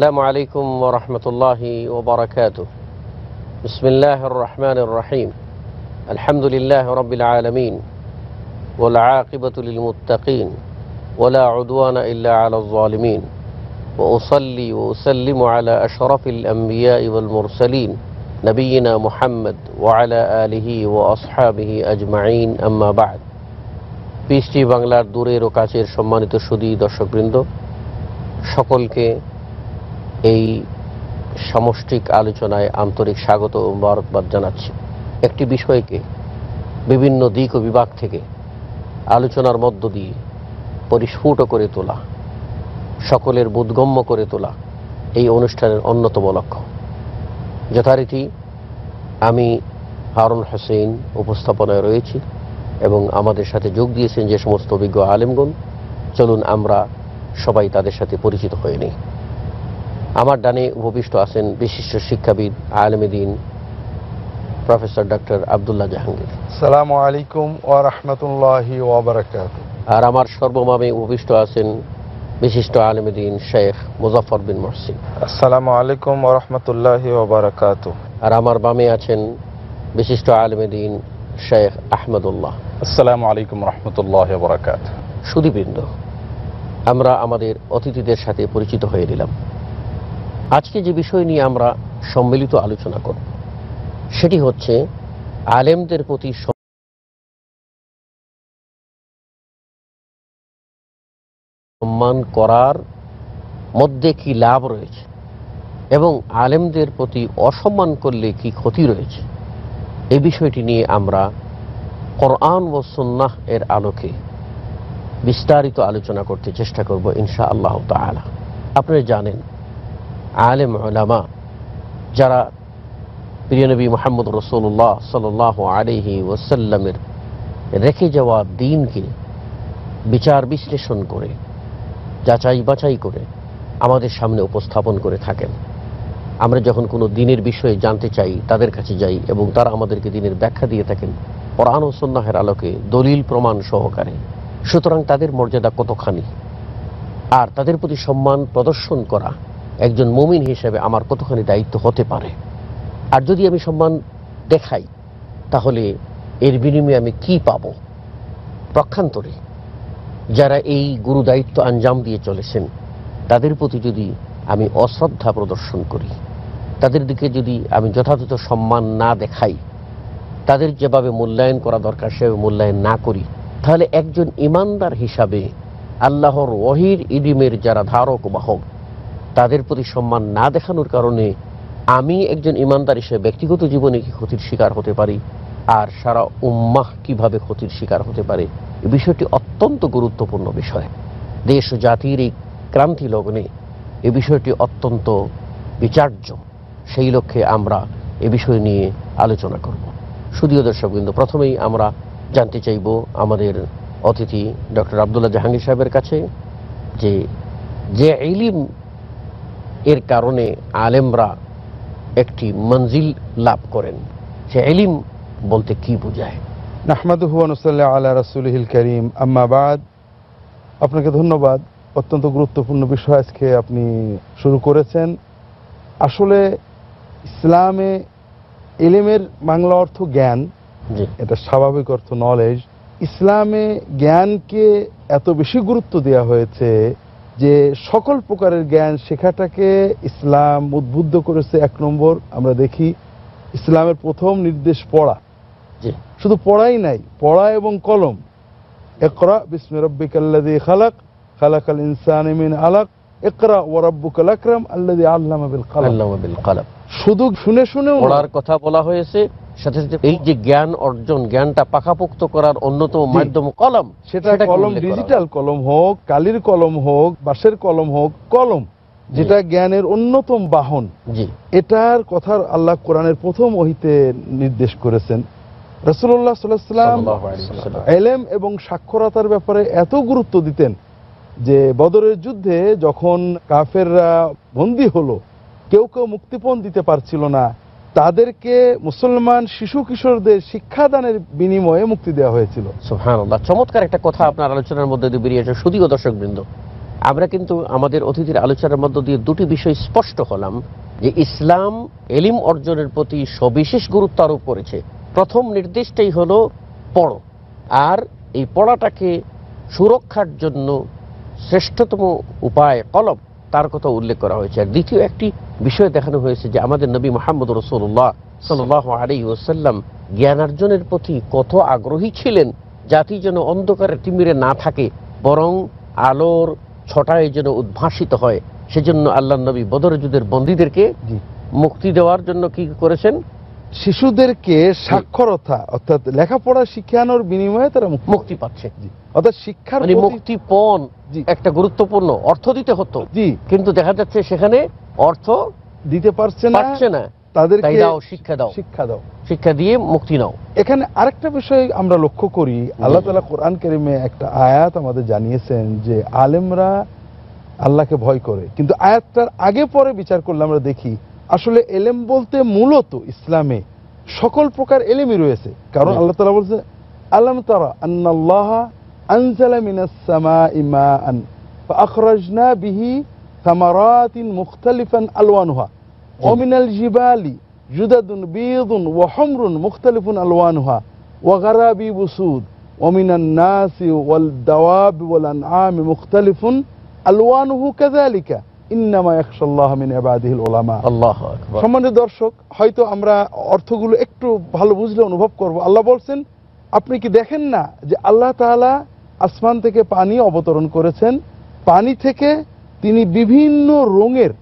السلام عليكم ورحمة الله وبركاته بسم الله الرحمن الرحيم الحمد لله رب العالمين والعاقبة للمتقين ولا عدوان إلا على الظالمين وأصلي وأسلم على أشرف الأنبياء والمرسلين نبينا محمد وعلى آله وأصحابه أجمعين أما بعد بيستي بانجلار دوري ركاسير شماني সম্মানিত সুদী দর্শকবৃন্দ সকলকে এই সমষ্টিক আলোচনায় আন্তরিক স্বাগত ও মোবারকবাদ জানাচ্ছি একটি বিষয়কে বিভিন্ন দিক ও বিভাগ থেকে আলোচনার মধ্য দিয়ে পরিস্ফুট করে তোলা সকলের বোধগম্য করে তোলা এই অনুষ্ঠানের অন্যতম লক্ষ্য যথারীতি আমি হারুন হোসেন উপস্থাপনায় রয়েছি এবং আমাদের সাথে যোগ দিয়েছেন যে সমস্ত অভিজ্ঞ আলেমগণ চলুন আমরা সবাই তাদের সাথে পরিচিত হয়ে নিই আমার ডানে উপবিষ্ট আছেন বিশিষ্ট শিক্ষাবিদ দিন প্রফেসর ডক্টর আবদুল্লাহ জাহাঙ্গীর সালাম আলাইকুম ও রহমতুল্লাহ আর আমার সর্বমামে উপবিষ্ট আছেন বিশিষ্ট আলমদিন শেখ মুজাফর বিন মহসিন আসসালাম আলাইকুম ও রহমতুল্লাহ আর আমার বামে আছেন বিশিষ্ট আলমদিন শেখ আহমদুল্লাহ আসসালাম আলাইকুম রহমতুল্লাহ বরাকাত সুদীবৃন্দ আমরা আমাদের অতিথিদের সাথে পরিচিত হয়ে নিলাম আজকে যে বিষয় নিয়ে আমরা সম্মিলিত আলোচনা করব সেটি হচ্ছে আলেমদের প্রতি সম্মান করার মধ্যে কি লাভ রয়েছে এবং আলেমদের প্রতি অসম্মান করলে কি ক্ষতি রয়েছে এই বিষয়টি নিয়ে আমরা কোরআন ও সন্ন্যাহ এর আলোকে বিস্তারিত আলোচনা করতে চেষ্টা করব ইনশা আল্লাহ তালা আপনারা জানেন আলেম ওলামা যারা প্রিয়নবী মোহাম্মদ রসুল্লাহ সাল্লাহ আলহি ওসাল্লামের রেখে যাওয়া দিনকে বিচার বিশ্লেষণ করে যাচাই বাছাই করে আমাদের সামনে উপস্থাপন করে থাকেন আমরা যখন কোনো দিনের বিষয়ে জানতে চাই তাদের কাছে যাই এবং তারা আমাদেরকে দিনের ব্যাখ্যা দিয়ে থাকেন পরাণ ও সন্ন্যাহের আলোকে দলিল প্রমাণ সহকারে সুতরাং তাদের মর্যাদা কতখানি আর তাদের প্রতি সম্মান প্রদর্শন করা একজন মমিন হিসেবে আমার কতখানি দায়িত্ব হতে পারে আর যদি আমি সম্মান দেখাই তাহলে এর বিনিময়ে আমি কি পাব পক্ষান্তরে যারা এই গুরু দায়িত্ব আঞ্জাম দিয়ে চলেছেন তাদের প্রতি যদি আমি অশ্রদ্ধা প্রদর্শন করি তাদের দিকে যদি আমি যথাযথ সম্মান না দেখাই তাদের যেভাবে মূল্যায়ন করা দরকার সেভাবে মূল্যায়ন না করি তাহলে একজন ইমানদার হিসাবে আল্লাহর ওহির ইডিমের যারা ধারক বাহক তাদের প্রতি সম্মান না দেখানোর কারণে আমি একজন ইমানদার হিসেবে ব্যক্তিগত জীবনে কি ক্ষতির শিকার হতে পারি আর সারা উম্মাহ কিভাবে ক্ষতির শিকার হতে পারে এ বিষয়টি অত্যন্ত গুরুত্বপূর্ণ বিষয় দেশ ও জাতির এই ক্রান্তি লগ্নে এ বিষয়টি অত্যন্ত বিচার্য সেই লক্ষ্যে আমরা এ বিষয় নিয়ে আলোচনা করব শুধুও দর্শক কিন্তু প্রথমেই আমরা জানতে চাইব আমাদের অতিথি ডক্টর আবদুল্লাহ জাহাঙ্গীর সাহেবের কাছে যে যে ইলিম এর কারণে আলেমরা একটি মঞ্জিল লাভ করেন সে এলিম বলতে কি বোঝায় নাহমাদুহুয়ানুসাল্লাহ আল্লাহ রাসুলহিল করিম আম্মাবাদ আপনাকে ধন্যবাদ অত্যন্ত গুরুত্বপূর্ণ বিষয় আজকে আপনি শুরু করেছেন আসলে ইসলামে এলেমের বাংলা অর্থ জ্ঞান এটা স্বাভাবিক অর্থ নলেজ ইসলামে জ্ঞানকে এত বেশি গুরুত্ব দেওয়া হয়েছে যে সকল প্রকারের জ্ঞান শেখাটাকে ইসলাম উদ্বুদ্ধ করেছে এক নম্বর আমরা দেখি ইসলামের প্রথম নির্দেশ পড়া শুধু পড়াই নাই পড়া এবং কলম একরা বিস্মি রব্বিকাল্লাদি খালাক খালাক আল ইনসান আলাক একরা ওয়ারাব্বুকাল আকরাম আল্লাদি আল্লাহ শুধু শুনে শুনে পড়ার কথা বলা হয়েছে সাথে সাথে এই যে জ্ঞান অর্জন জ্ঞানটা পাকাপোক্ত করার অন্যতম মাধ্যম কলম সেটা কলম ডিজিটাল কলম হোক কালির কলম হোক বাঁশের কলম হোক কলম যেটা জ্ঞানের অন্যতম বাহন জি এটার কথা আল্লাহ কোরআনের প্রথম অহিতে নির্দেশ করেছেন রসুল্লাহ সাল্লাম এলেম এবং সাক্ষরতার ব্যাপারে এত গুরুত্ব দিতেন যে বদরের যুদ্ধে যখন কাফেররা বন্দী হলো কেউ কেউ মুক্তিপণ দিতে পারছিল না তাদেরকে মুসলমান শিশু কিশোরদের শিক্ষাদানের বিনিময়ে মুক্তি দেওয়া হয়েছিল চমৎকার একটা কথা আপনার আলোচনার মধ্যে দিয়ে বেরিয়েছে শুধুও দর্শক বৃন্দ আমরা কিন্তু আমাদের অতিথির আলোচনার মধ্য দিয়ে দুটি বিষয় স্পষ্ট হলাম যে ইসলাম এলিম অর্জনের প্রতি সবিশেষ গুরুত্ব আরোপ করেছে প্রথম নির্দেশটাই হলো পড়ো আর এই পড়াটাকে সুরক্ষার জন্য শ্রেষ্ঠতম উপায় কলম তার কথা উল্লেখ করা হয়েছে আর দ্বিতীয় একটি বিষয় দেখানো হয়েছে যে আমাদের নবী মোহাম্মদ রসুল্লাহ সাল্লাহ আলী ওসাল্লাম জ্ঞানার্জনের প্রতি কত আগ্রহী ছিলেন জাতি যেন অন্ধকারে তিমিরে না থাকে বরং আলোর ছটায় যেন উদ্ভাসিত হয় সেজন্য আল্লাহ নবী বদরযুদ্ধের বন্দীদেরকে মুক্তি দেওয়ার জন্য কি করেছেন শিশুদেরকে সাক্ষরতা অর্থাৎ লেখাপড়া শিক্ষানোর বিনিময়ে তারা মুক্তি পাচ্ছে অর্থাৎ শিক্ষার মানে মুক্তিপণ একটা গুরুত্বপূর্ণ অর্থ দিতে হতো কিন্তু দেখা যাচ্ছে সেখানে অর্থ দিতে পারছে না পারছে না তাদেরকে শিক্ষা দাও শিক্ষা দাও শিক্ষা দিয়ে মুক্তি নাও এখানে আরেকটা বিষয় আমরা লক্ষ্য করি আল্লাহ তালা কোরআন কেরিমে একটা আয়াত আমাদের জানিয়েছেন যে আলেমরা আল্লাহকে ভয় করে কিন্তু আয়াতটার আগে পরে বিচার করলে আমরা দেখি আসলে এলেম বলতে মূলত ইসলামে সকল প্রকার এলেমই রয়েছে কারণ আল্লাহ তালা বলছে আলম তারা আন্নাল্লাহ আনসালা ইমা আন বিহি ثمرات مختلفا ألوانها ومن الجبال جدد بيض وحمر مختلف ألوانها وغرابيب سود ومن الناس والدواب والأنعام مختلف ألوانه كذلك দর্শক হয়তো আমরা অর্থগুলো একটু ভালো বুঝলে অনুভব করব আল্লাহ বলছেন আপনি কি দেখেন না যে আল্লাহ তাআলা আসমান থেকে পানি অবতরণ করেছেন পানি থেকে তিনি বিভিন্ন রঙের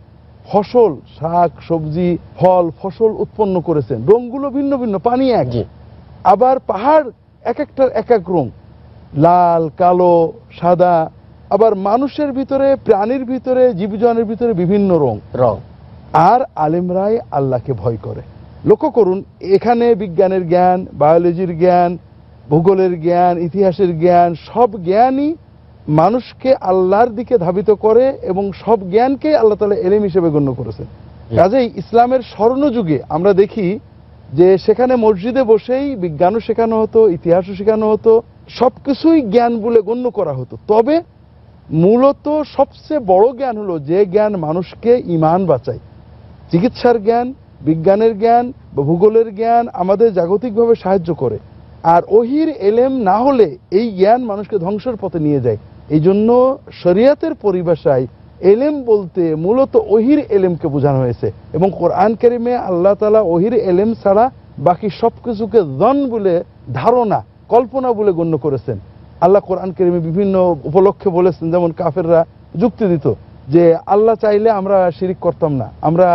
ফসল শাক সবজি ফল ফসল উৎপন্ন করেছেন রঙগুলো ভিন্ন ভিন্ন পানি এক আবার পাহাড় এক একটার এক এক রং লাল কালো সাদা আবার মানুষের ভিতরে প্রাণীর ভিতরে জীবজনের ভিতরে বিভিন্ন রং রং আর রায় আল্লাহকে ভয় করে লক্ষ্য করুন এখানে বিজ্ঞানের জ্ঞান বায়োলজির জ্ঞান ভূগোলের জ্ঞান ইতিহাসের জ্ঞান সব জ্ঞানই মানুষকে আল্লাহর দিকে ধাবিত করে এবং সব জ্ঞানকে আল্লাহ তালা এলিম হিসেবে গণ্য করেছেন কাজেই ইসলামের স্বর্ণযুগে আমরা দেখি যে সেখানে মসজিদে বসেই বিজ্ঞানও শেখানো হতো ইতিহাসও শেখানো হতো সব কিছুই জ্ঞান বলে গণ্য করা হতো তবে মূলত সবচেয়ে বড় জ্ঞান হলো যে জ্ঞান মানুষকে ইমান বাঁচায় চিকিৎসার জ্ঞান বিজ্ঞানের জ্ঞান বা ভূগোলের জ্ঞান আমাদের জাগতিকভাবে সাহায্য করে আর ওহির এলেম না হলে এই জ্ঞান মানুষকে ধ্বংসের পথে নিয়ে যায় এই জন্য শরিয়াতের পরিভাষায় এলেম বলতে মূলত ওহির এলেমকে বোঝানো হয়েছে এবং কোরআন কেরিমে আল্লাহ তালা ওহির এলেম ছাড়া বাকি সব কিছুকে জন বলে ধারণা কল্পনা বলে গণ্য করেছেন আল্লাহ কোরআন কারিমে বিভিন্ন উপলক্ষে বলেছেন যেমন কাফেররা যুক্তি দিত যে আল্লাহ চাইলে আমরা শিরিক করতাম না আমরা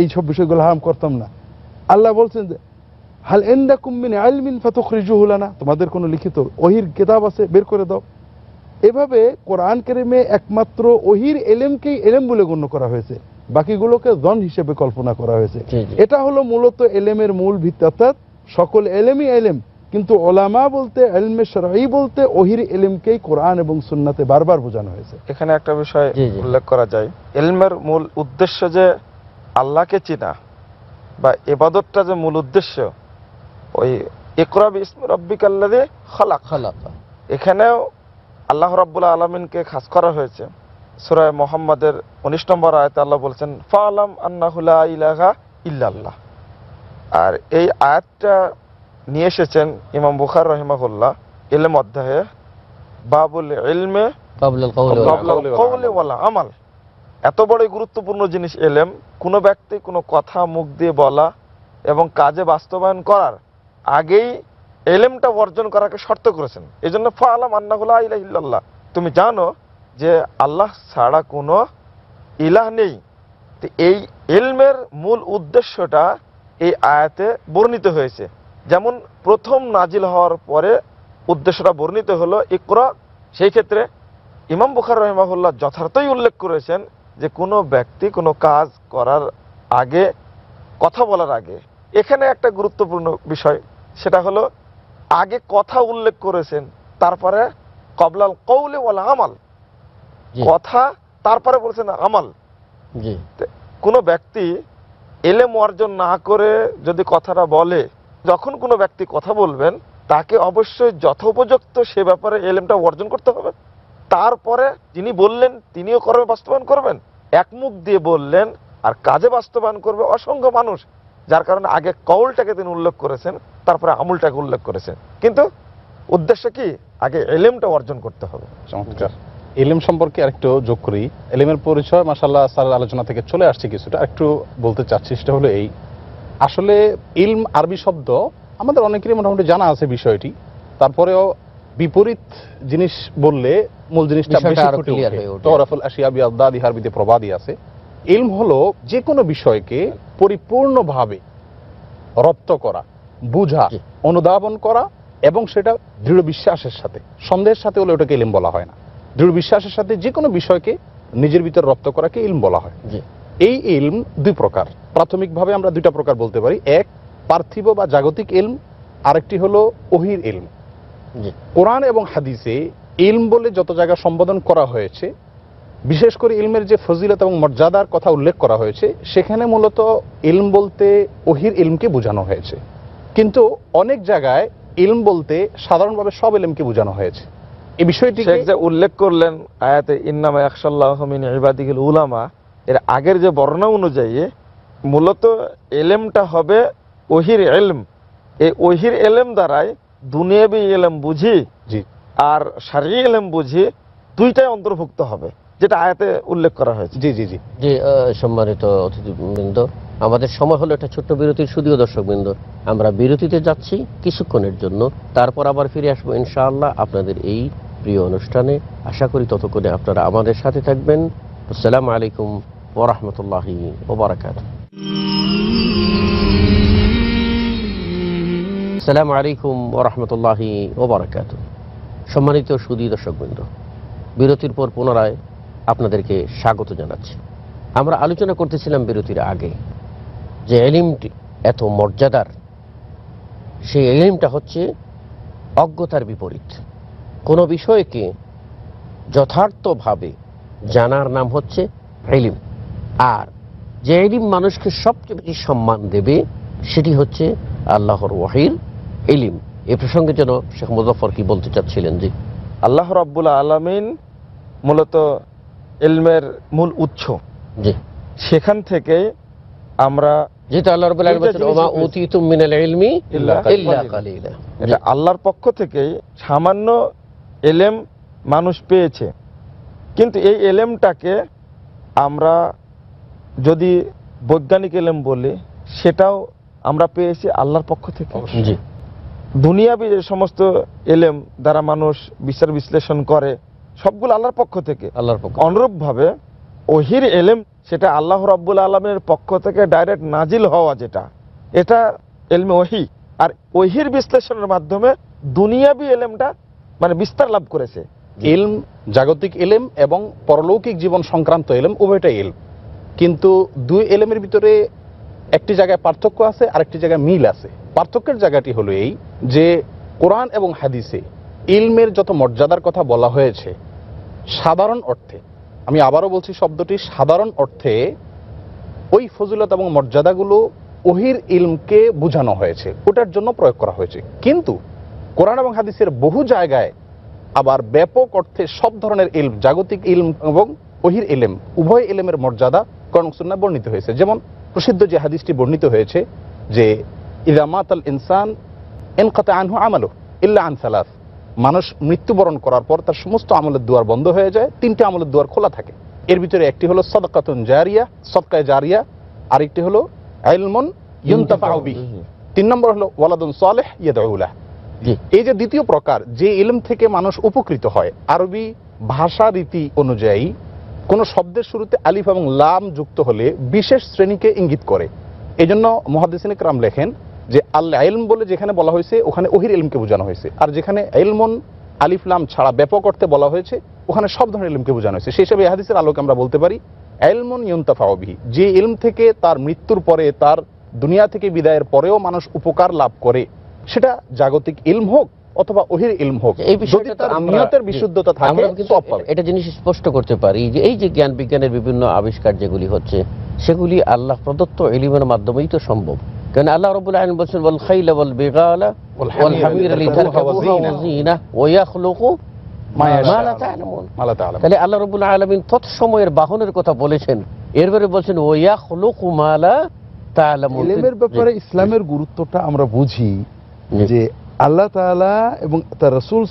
এই সব বিষয়গুলো হারাম করতাম না আল্লাহ বলছেন যে হাল এন্দা কুম্বিন আলমিন ফাতক রিজু হুলানা তোমাদের কোনো লিখিত ওহির কেতাব আছে বের করে দাও এভাবে কোরআন কেরিমে একমাত্র ওহির এলেমকেই এলেম বলে গণ্য করা হয়েছে বাকিগুলোকে জন হিসেবে কল্পনা করা হয়েছে এটা হলো মূলত এলেমের মূল ভিত্তি অর্থাৎ সকল এলেমই এলেম কিন্তু ওলামা বলতে এলমে সরাই বলতে ওহির এলেমকেই কোরআন এবং সুন্নাতে বারবার বোঝানো হয়েছে এখানে একটা বিষয় উল্লেখ করা যায় এলমের মূল উদ্দেশ্য যে আল্লাহকে চেনা বা এবাদতটা যে মূল উদ্দেশ্য ওই একরাব ইসম রব্বিক আল্লাহ খালাক খালাক এখানেও আল্লাহ রব্বুল্লা আলমিনকে খাস করা হয়েছে সুরায় মোহাম্মদের উনিশ নম্বর আয়তে আল্লাহ বলছেন ফালাম আন্নাহুল্লা ইলাহা ইল্লাল্লাহ আর এই আয়াতটা নিয়ে এসেছেন ইমাম বুখার রহিমাহুল্লাহ ইলম অধ্যায়ে বাবুল ইলমে আমাল এত বড় গুরুত্বপূর্ণ জিনিস এলেম কোনো ব্যক্তি কোনো কথা মুখ দিয়ে বলা এবং কাজে বাস্তবায়ন করার আগেই এলেমটা অর্জন করাকে শর্ত করেছেন এই জন্য ফালাম আন্নাগুলা ইল্লাল্লাহ তুমি জানো যে আল্লাহ ছাড়া কোনো ইলাহ নেই তো এই এলমের মূল উদ্দেশ্যটা এই আয়াতে বর্ণিত হয়েছে যেমন প্রথম নাজিল হওয়ার পরে উদ্দেশ্যটা বর্ণিত হলো ইকরা সেই ক্ষেত্রে ইমাম বুখার রহমাহুল্লাহ যথার্থই উল্লেখ করেছেন যে কোনো ব্যক্তি কোনো কাজ করার আগে কথা বলার আগে এখানে একটা গুরুত্বপূর্ণ বিষয় সেটা হলো আগে কথা উল্লেখ করেছেন তারপরে কবলাল কৌলে বলা আমাল কথা তারপরে বলছেন আমাল কোনো ব্যক্তি এলেম অর্জন না করে যদি কথাটা বলে যখন কোনো ব্যক্তি কথা বলবেন তাকে অবশ্যই যথোপযুক্ত সে ব্যাপারে এলেমটা অর্জন করতে হবে তারপরে যিনি বললেন তিনিও কর্মে বাস্তবায়ন করবেন এক মুখ দিয়ে বললেন আর কাজে বাস্তবায়ন করবে অসংখ্য মানুষ যার কারণে আগে কৌলটাকে তিনি উল্লেখ করেছেন তারপরে আমুলটাকে উল্লেখ করেছেন কিন্তু উদ্দেশ্য কি আগে এলেমটা অর্জন করতে হবে চমৎকার এলিম সম্পর্কে আরেকটু যোগ করি এলিমের পরিচয় মাসাল্লাহ স্যারের আলোচনা থেকে চলে আসছে কিছুটা একটু বলতে চাচ্ছি সেটা হলো এই আসলে ইলম আরবি শব্দ আমাদের অনেকেরই মোটামুটি জানা আছে বিষয়টি তারপরেও বিপরীত জিনিস বললে মূল জিনিসটা বেশি প্রবাদী আছে ইলম হলো যে কোনো বিষয়কে পরিপূর্ণভাবে রপ্ত করা বুঝা অনুধাবন করা এবং সেটা দৃঢ় বিশ্বাসের সাথে সন্দেহের সাথে হলে ওটাকে ইলম বলা হয় না দৃঢ় বিশ্বাসের সাথে যে কোনো বিষয়কে নিজের ভিতরে রপ্ত করাকে ইলম বলা হয় এই ইলম দুই প্রকার প্রাথমিকভাবে আমরা দুইটা প্রকার বলতে পারি এক পার্থিব বা জাগতিক ইলম আরেকটি হলো ওহির ইলম কোরআন এবং হাদিসে ইলম বলে যত জায়গা সম্বোধন করা হয়েছে বিশেষ করে ইলমের যে ফজিলত এবং মর্যাদার কথা উল্লেখ করা হয়েছে সেখানে মূলত ইলম বলতে ওহির ইলমকে বোঝানো হয়েছে কিন্তু অনেক জায়গায় ইলম বলতে সাধারণভাবে সব ইলমকে বোঝানো হয়েছে এই বিষয়টি যে উল্লেখ করলেন আয়াতে ইন্নামা একসাল্লাহমিন ইবাদিগুল উলামা এর আগের যে বর্ণনা অনুযায়ী মূলত এলেমটা হবে ওহির এলম এই ওহির এলেম দ্বারাই দুনিয়াবি এলেম বুঝি জি আর শারীরিক এলেম বুঝি দুইটাই অন্তর্ভুক্ত হবে যেটা আয়াতে উল্লেখ করা হয়েছে জি জি জি জি সম্মানিত অতিথিবৃন্দ আমাদের সময় হলো একটা ছোট্ট বিরতির শুধুও দর্শকবৃন্দ আমরা বিরতিতে যাচ্ছি কিছুক্ষণের জন্য তারপর আবার ফিরে আসবো ইনশাআল্লাহ আপনাদের এই প্রিয় অনুষ্ঠানে আশা করি ততক্ষণে আপনারা আমাদের সাথে থাকবেন আসসালামু আলাইকুম ওরহমতুল্লাহি ওবরাকাত আসসালামু আলাইকুম ওরহমতুল্লাহি ওবরাকাত সম্মানিত সুদী দর্শকবৃন্দ বিরতির পর পুনরায় আপনাদেরকে স্বাগত জানাচ্ছি আমরা আলোচনা করতেছিলাম বিরতির আগে যে এলিমটি এত মর্যাদার সেই এলিমটা হচ্ছে অজ্ঞতার বিপরীত কোনো বিষয়কে যথার্থভাবে জানার নাম হচ্ছে এলিম আর যে এলিম মানুষকে সবচেয়ে বেশি সম্মান দেবে সেটি হচ্ছে আল্লাহর ওয়াহির এলিম এ প্রসঙ্গে যেন শেখ মুজফর কি বলতে চাচ্ছিলেন যে আল্লাহ রাব্বুল আলমিন মূলত এলমের মূল উৎস জি সেখান থেকে আমরা যেটা আল্লাহ রাব্বুল আলামিন আল্লাহর পক্ষ থেকে সামান্য এলেম মানুষ পেয়েছে কিন্তু এই এলেমটাকে আমরা যদি বৈজ্ঞানিক এলেম বলি সেটাও আমরা পেয়েছি আল্লাহর পক্ষ থেকে দুনিয়াবি যে সমস্ত এলেম দ্বারা মানুষ বিচার বিশ্লেষণ করে সবগুলো আল্লাহর পক্ষ থেকে আল্লাহর পক্ষ অনুরূপভাবে ওহির এলেম সেটা আল্লাহ রব্বুল আলমের পক্ষ থেকে ডাইরেক্ট নাজিল হওয়া যেটা এটা এলমে ওহি আর ওহির বিশ্লেষণের মাধ্যমে দুনিয়াবি এলেমটা মানে বিস্তার লাভ করেছে এলম জাগতিক এলেম এবং পরলৌকিক জীবন সংক্রান্ত এলেম উভয়টাই এলম কিন্তু দুই এলেমের ভিতরে একটি জায়গায় পার্থক্য আছে আরেকটি জায়গায় মিল আছে পার্থক্যের জায়গাটি হলো এই যে কোরআন এবং হাদিসে ইলমের যত মর্যাদার কথা বলা হয়েছে সাধারণ অর্থে আমি আবারও বলছি শব্দটি সাধারণ অর্থে ওই ফজিলত এবং মর্যাদাগুলো ওহির ইলমকে বোঝানো হয়েছে ওটার জন্য প্রয়োগ করা হয়েছে কিন্তু কোরআন এবং হাদিসের বহু জায়গায় আবার ব্যাপক অর্থে সব ধরনের ইলম জাগতিক ইলম এবং ওহির এলেম উভয় এলেমের মর্যাদা কর্মসূন্য বর্ণিত হয়েছে যেমন প্রসিদ্ধ যে হাদিসটি বর্ণিত হয়েছে যে ইদামাত আল ইনসান এনকাতা আনহু আমালো ইল্লা আনসালাস মানুষ মৃত্যুবরণ করার পর তার সমস্ত আমলের দুয়ার বন্ধ হয়ে যায় তিনটে আমলের দুয়ার খোলা থাকে এর ভিতরে একটি হলো সদকাতুন জারিয়া সদকায় জারিয়া আরেকটি হলো আইলমন ইউন্তাফাউবি তিন নম্বর হলো ওয়ালাদুন সালেহ ইয়েদাউলাহ এই যে দ্বিতীয় প্রকার যে ইলম থেকে মানুষ উপকৃত হয় আরবি ভাষা রীতি অনুযায়ী কোন শব্দের শুরুতে আলিফ এবং লাম যুক্ত হলে বিশেষ শ্রেণীকে ইঙ্গিত করে এই এজন্য মহাদিসিনিকরাম লেখেন যে আল্লা এলম বলে যেখানে বলা হয়েছে ওখানে ওহির এলমকে বোঝানো হয়েছে আর যেখানে এলমন আলিফলাম ছাড়া ব্যাপক অর্থে বলা হয়েছে ওখানে সব ধরনের এলমকে বোঝানো হয়েছে সেই হিসাবে এহাদিসের আলোকে আমরা বলতে পারি এলমন ইয়ন্তাফাওবিহি যে এলম থেকে তার মৃত্যুর পরে তার দুনিয়া থেকে বিদায়ের পরেও মানুষ উপকার লাভ করে সেটা জাগতিক এলম হোক অথবা ওহির ইলম হোক এই বিষয়ে বিশুদ্ধতা থাকে এটা জিনিস স্পষ্ট করতে পারি যে এই যে জ্ঞান বিজ্ঞানের বিভিন্ন আবিষ্কার যেগুলি হচ্ছে সেগুলি আল্লাহ প্রদত্ত ইলিমের মাধ্যমেই তো সম্ভব কেন আল্লাহ বলছেন বল বল তাহলে আল্লাহ রবুল আলমিন বাহনের কথা বলেছেন এরপরে বলছেন ওয়াখলুকু মালা ব্যাপারে ইসলামের গুরুত্বটা আমরা বুঝি যে আল্লাহ এবং তার রসুল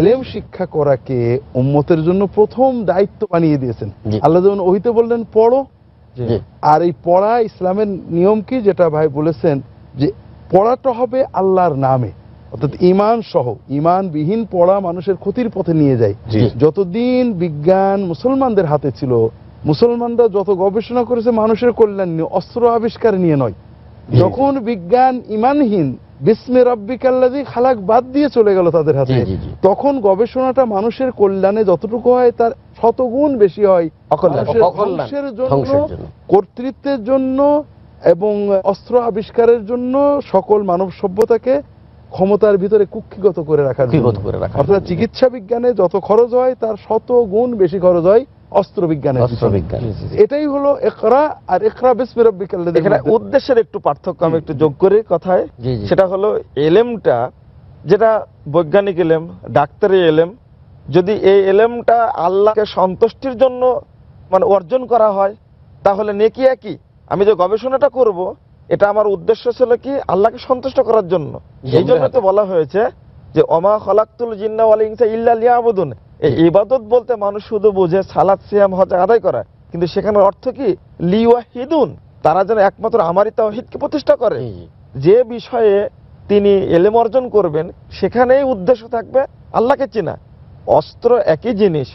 এলেম শিক্ষা করাকে উম্মতের জন্য প্রথম দায়িত্ব বানিয়ে দিয়েছেন আল্লাহ যেমন ওহিতে বললেন পড়ো আর এই পড়া ইসলামের নিয়ম কি যেটা ভাই বলেছেন যে পড়াটা হবে আল্লাহর নামে অর্থাৎ ইমান সহ ইমান বিহীন পড়া মানুষের ক্ষতির পথে নিয়ে যায় যতদিন বিজ্ঞান মুসলমানদের হাতে ছিল মুসলমানরা যত গবেষণা করেছে মানুষের কল্যাণ নিয়ে অস্ত্র আবিষ্কার নিয়ে নয় যখন বিজ্ঞান ইমানহীন বিসমি রব্বিকাল্লাদি খালাক বাদ দিয়ে চলে গেল তাদের হাতে তখন গবেষণাটা মানুষের কল্যাণে যতটুকু হয় তার শতগুণ বেশি হয় কর্তৃত্বের জন্য এবং অস্ত্র আবিষ্কারের জন্য সকল মানব সভ্যতাকে ক্ষমতার ভিতরে কুক্ষিগত করে রাখা অর্থাৎ চিকিৎসা বিজ্ঞানে যত খরচ হয় তার শত গুণ বেশি খরচ হয় উদ্দেশ্যের একটু পার্থক্য আমি একটু যোগ করি কথায় সেটা হলো এলেমটা যেটা বৈজ্ঞানিক এলেম ডাক্তারি এলেম যদি এই এলেমটা আল্লাহকে সন্তুষ্টির জন্য মানে অর্জন করা হয় তাহলে নেকি একই আমি যে গবেষণাটা করব এটা আমার উদ্দেশ্য ছিল কি আল্লাহকে সন্তুষ্ট করার জন্য এই জন্য তো বলা হয়েছে যে অমা খলাক্তুল জিন্না ওয়াল ইনসা ইল্লা লিয়াবুদুন এই ইবাদত বলতে মানুষ শুধু বোঝে সালাদ সিয়াম হজ আদায় করা কিন্তু সেখানে অর্থ কি লিওয়াহিদুন তারা যেন একমাত্র আমারই তাওহিদকে প্রতিষ্ঠা করে যে বিষয়ে তিনি এলেম অর্জন করবেন সেখানেই উদ্দেশ্য থাকবে আল্লাহকে চেনা অস্ত্র একই জিনিস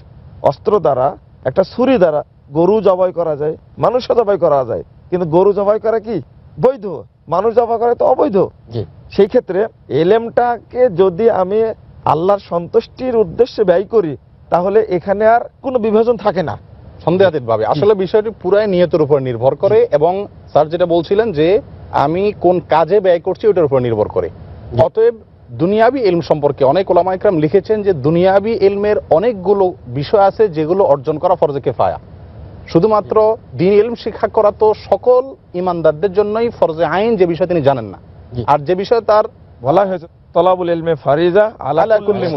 অস্ত্র দ্বারা একটা ছুরি দ্বারা গরু জবাই করা যায় মানুষও জবাই করা যায় কিন্তু গরু জবাই করা কি বৈধ মানুষ জবাই করা তো অবৈধ সেই ক্ষেত্রে এলেমটাকে যদি আমি আল্লাহর সন্তুষ্টির উদ্দেশ্যে ব্যয় করি তাহলে এখানে আর কোনো বিভাজন থাকে না সন্দেহাতীতভাবে আসলে বিষয়টি পুরাই নিয়তের উপর নির্ভর করে এবং স্যার যেটা বলছিলেন যে আমি কোন কাজে ব্যয় করছি ওটার উপর নির্ভর করে অতএব দুনিয়াবি এলম সম্পর্কে অনেক ওলামাইকরাম লিখেছেন যে দুনিয়াবি এলমের অনেকগুলো বিষয় আছে যেগুলো অর্জন করা ফরজে কেফায়া শুধুমাত্র দিন এলম শিক্ষা করা তো সকল ইমানদারদের জন্যই ফরজে আইন যে বিষয় তিনি জানেন না আর যে বিষয়ে তার বলা হয়েছে তলাবুল ইলমে ফারিজা কুল্লি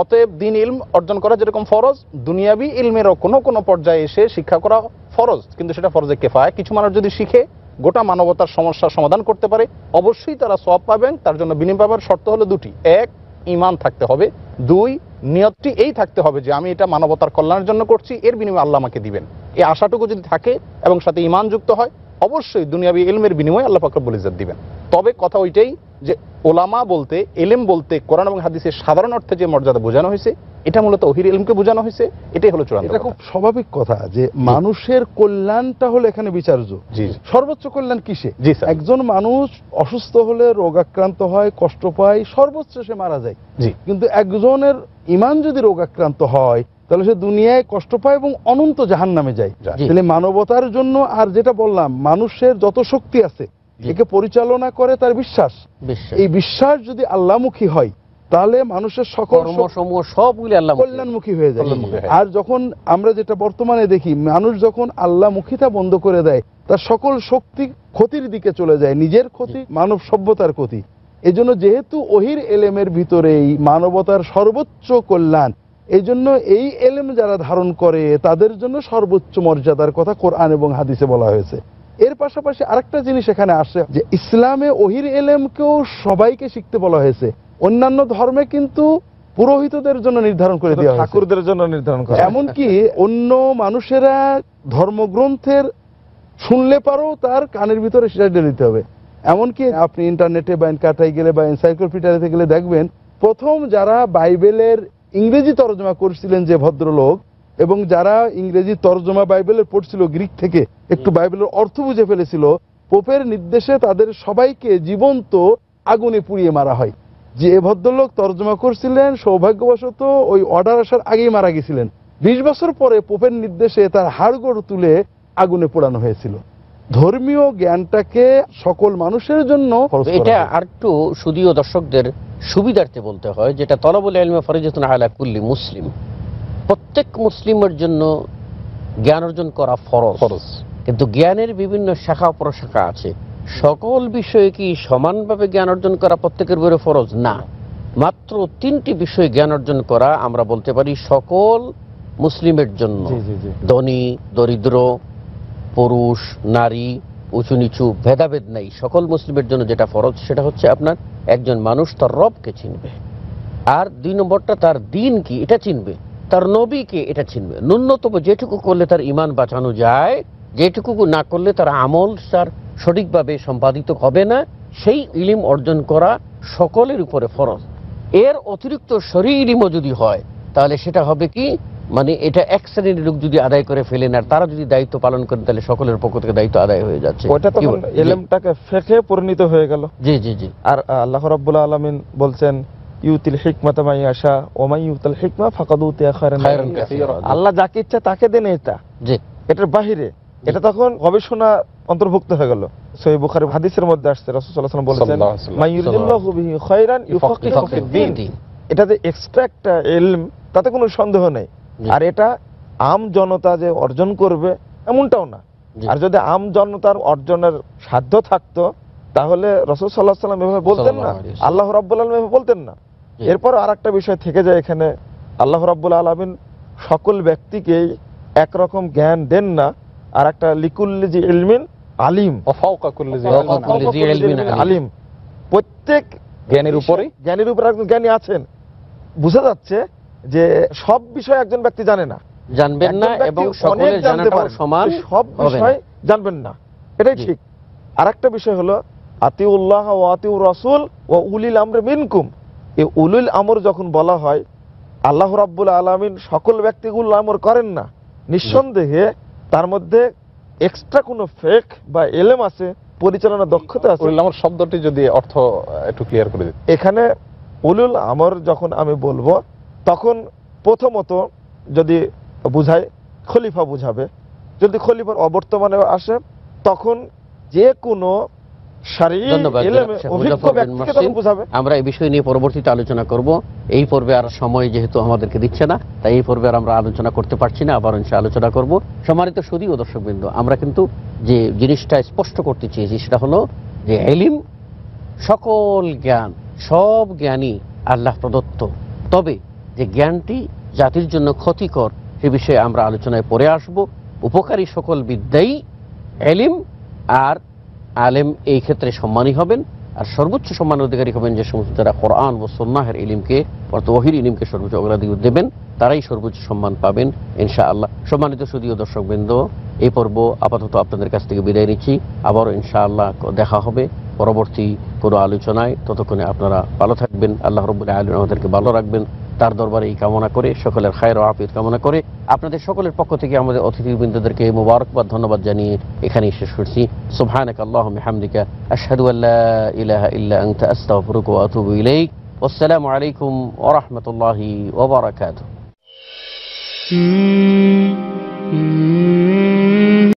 অতএব দিন ইলম অর্জন করা যেরকম ফরজ দুনিয়াবি ইলমেরও কোনো কোনো পর্যায়ে এসে শিক্ষা করা ফরজ কিন্তু সেটা ফরজে কেফায় কিছু মানুষ যদি শিখে গোটা মানবতার সমস্যার সমাধান করতে পারে অবশ্যই তারা সব পাবেন তার জন্য বিনিময় পাবার শর্ত হলো দুটি এক ইমান থাকতে হবে দুই নিয়তটি এই থাকতে হবে যে আমি এটা মানবতার কল্যাণের জন্য করছি এর বিনিময়ে আল্লাহ আমাকে দিবেন এই আশাটুকু যদি থাকে এবং সাথে ইমান যুক্ত হয় অবশ্যই দুনিয়াবি এলমের বিনিময়ে আল্লাহ ফাকরবুল যা দিবেন তবে কথা ওইটাই যে ওলামা বলতে এলেম বলতে কোরআন এবং হাদিসের সাধারণ অর্থে যে মর্যাদা বোঝানো হয়েছে এটা মূলত অহির এলমকে বোঝানো হয়েছে এটাই হলো চূড়ান্ত এটা খুব স্বাভাবিক কথা যে মানুষের কল্যাণটা হলো এখানে বিচার্য জি সর্বোচ্চ কল্যাণ কিসে জি একজন মানুষ অসুস্থ হলে রোগাক্রান্ত হয় কষ্ট পায় সর্বোচ্চ সে মারা যায় জি কিন্তু একজনের ইমান যদি রোগাক্রান্ত হয় তাহলে সে দুনিয়ায় কষ্ট পায় এবং অনন্ত জাহান নামে যায় তাহলে মানবতার জন্য আর যেটা বললাম মানুষের যত শক্তি আছে একে পরিচালনা করে তার বিশ্বাস এই বিশ্বাস যদি আল্লাহমুখী হয় তাহলে মানুষের সকল সবগুলি আল্লাহ কল্যাণমুখী হয়ে যায় আর যখন আমরা যেটা বর্তমানে দেখি মানুষ যখন আল্লাহমুখিতা বন্ধ করে দেয় তার সকল শক্তি ক্ষতির দিকে চলে যায় নিজের ক্ষতি মানব সভ্যতার ক্ষতি এজন্য যেহেতু ওহির এলেমের ভিতরেই মানবতার সর্বোচ্চ কল্যাণ এই জন্য এই এলেম যারা ধারণ করে তাদের জন্য সর্বোচ্চ মর্যাদার কথা কোরআন এবং হাদিসে বলা হয়েছে এর পাশাপাশি আরেকটা জিনিস এখানে আসে যে ইসলামে ওহির এলেমকেও সবাইকে শিখতে বলা হয়েছে অন্যান্য ধর্মে কিন্তু পুরোহিতদের জন্য নির্ধারণ করে দেওয়া ঠাকুরদের জন্য নির্ধারণ করে এমনকি অন্য মানুষেরা ধর্মগ্রন্থের শুনলে পারো তার কানের ভিতরে সেটা দিতে হবে এমনকি আপনি ইন্টারনেটে বা এনকাটাই গেলে বা এনসাইক্লোপিডিয়াতে গেলে দেখবেন প্রথম যারা বাইবেলের ইংরেজি তরজমা করছিলেন যে ভদ্রলোক এবং যারা ইংরেজি তরজমা বাইবেলের পড়ছিল গ্রিক থেকে একটু বাইবেলের অর্থ বুঝে ফেলেছিল পোপের নির্দেশে তাদের সবাইকে জীবন্ত আগুনে পুড়িয়ে মারা হয় যে এ ভদ্রলোক তরজমা করছিলেন সৌভাগ্যবশত ওই অর্ডার আসার আগেই মারা গেছিলেন বিশ বছর পরে পোপের নির্দেশে তার হাড়গোড় তুলে আগুনে পোড়ানো হয়েছিল ধর্মীয় জ্ঞানটাকে সকল মানুষের জন্য এটা আর একটু শুধুও দর্শকদের সুবিধার্থে বলতে হয় যেটা তলবুল আলম ফরিজতুন আলা কুল্লি মুসলিম প্রত্যেক মুসলিমের জন্য জ্ঞান অর্জন করা ফরজ ফরজ কিন্তু জ্ঞানের বিভিন্ন শাখা প্রশাখা আছে সকল বিষয়ে কি সমানভাবে জ্ঞান অর্জন করা প্রত্যেকের বইয়ের ফরজ না মাত্র তিনটি বিষয়ে জ্ঞান অর্জন করা আমরা বলতে পারি সকল মুসলিমের জন্য ধনী দরিদ্র পুরুষ নারী উঁচু নিচু ভেদাভেদ নাই সকল মুসলিমের জন্য যেটা ফরজ সেটা হচ্ছে আপনার একজন মানুষ তার রবকে চিনবে আর দুই নম্বরটা তার দিন কি এটা চিনবে তার নবীকে এটা চিনবে ন্যূনতম যেটুকু করলে তার ইমান বাঁচানো যায় যেটুকু না করলে তার আমল তার সঠিকভাবে সম্পাদিত হবে না সেই ইলিম অর্জন করা সকলের উপরে ফরজ এর অতিরিক্ত শরীর ইলিমও যদি হয় তাহলে সেটা হবে কি মানে এটা এক শ্রেণীর লোক যদি আদায় করে ফেলেন আর তারা যদি দায়িত্ব পালন করেন তাহলে সকলের পক্ষ থেকে দায়িত্ব আদায় হয়ে যাচ্ছে ওটা তো ফেকে মানে পরিণত হয়ে গেল জি জি জি আর আল্লাহ রাব্বুল আলামিন বলছেন ইউতিল আশা ওমাই হিকমা খায়রান আল্লাহ যাকে ইচ্ছা তাকে দেন এটা জি এটার বাহিরে এটা তখন গবেষণা অন্তর্ভুক্ত হয়ে গেল সহি বুখারি হাদিসের মধ্যে আসছে রাসূল সাল্লাল্লাহু বলেছেন মাইয়ুরিদুল্লাহু বিহি খায়রান ইউফাকিহু এটা যে এক্সট্রা একটা তাতে কোনো সন্দেহ নেই আর এটা আম জনতা যে অর্জন করবে এমনটাও না আর যদি আম জনতার অর্জনের সাধ্য থাকতো তাহলে রসদ সাল্লাহ সাল্লাম এভাবে বলতেন না আল্লাহ রাব্বুল আলম এভাবে বলতেন না এরপর আর একটা বিষয় থেকে যায় এখানে আল্লাহ রাব্বুল আলমিন সকল ব্যক্তিকেই একরকম জ্ঞান দেন না আর একটা লিকুল্লিজি ইলমিন আলিম আলিম প্রত্যেক জ্ঞানের উপরে জ্ঞানের উপরে একজন জ্ঞানী আছেন বুঝা যাচ্ছে যে সব বিষয় একজন ব্যক্তি জানে না জানবেন না এবং সকলে পারে সমান সব বিষয় জানবেন না এটাই ঠিক আর একটা বিষয় হলো আতিউল্লাহ ও আতিউ রাসূল ও উলিল আমর মিনকুম এই উলিল আমর যখন বলা হয় আল্লাহ রাব্বুল আলমিন সকল ব্যক্তিগুলো আমর করেন না নিঃসন্দেহে তার মধ্যে এক্সট্রা কোনো ফেক বা এলেম আছে পরিচালনা দক্ষতা আছে উলিল আমর শব্দটি যদি অর্থ একটু ক্লিয়ার করে দিই এখানে উলুল আমর যখন আমি বলবো তখন প্রথমত যদি বুঝায় খলিফা বুঝাবে যদি খলিফার অবর্তমানে আসে তখন যে কোনো আমরা এই বিষয় নিয়ে পরবর্তীতে আলোচনা করব এই পর্বে আর সময় যেহেতু আমাদেরকে দিচ্ছে না তাই এই পর্বে আর আমরা আলোচনা করতে পারছি না আবার অংশে আলোচনা করব সম্মানিত সুদী ও দর্শক বিন্দু আমরা কিন্তু যে জিনিসটা স্পষ্ট করতে চেয়েছি সেটা হলো যে এলিম সকল জ্ঞান সব জ্ঞানই আল্লাহ প্রদত্ত তবে যে জ্ঞানটি জাতির জন্য ক্ষতিকর সে বিষয়ে আমরা আলোচনায় পরে আসব উপকারী সকল বিদ্যাই এলিম আর আলেম এই ক্ষেত্রে সম্মানী হবেন আর সর্বোচ্চ সম্মান অধিকারী হবেন যে সমস্ত যারা কোরআন ও সন্ন্যাহের ইলিমকে অর্থাৎ ওহির ইলিমকে সর্বোচ্চ অগ্রাধিকার দেবেন তারাই সর্বোচ্চ সম্মান পাবেন ইনশা আল্লাহ সম্মানিত সুদীয় বৃন্দ এই পর্ব আপাতত আপনাদের কাছ থেকে বিদায় নিচ্ছি আবারও আল্লাহ দেখা হবে পরবর্তী কোনো আলোচনায় ততক্ষণে আপনারা ভালো থাকবেন আল্লাহ রবুল্লাহ আলম আমাদেরকে ভালো রাখবেন তার দরবারে এই কামনা করে সকলের খায়ের ও আপির কামনা করে আপনাদের সকলের পক্ষ থেকে আমাদের অতিথিবৃন্দদেরকে মুবারকবাদ ধন্যবাদ জানিয়ে এখানেই শেষ করছি সুবহানাক আল্লাহুম হামদিকা আশহাদু আল্লা ইলাহা ইল্লা আনতা আসসালামু আলাইকুম ওয়া রাহমাতুল্লাহি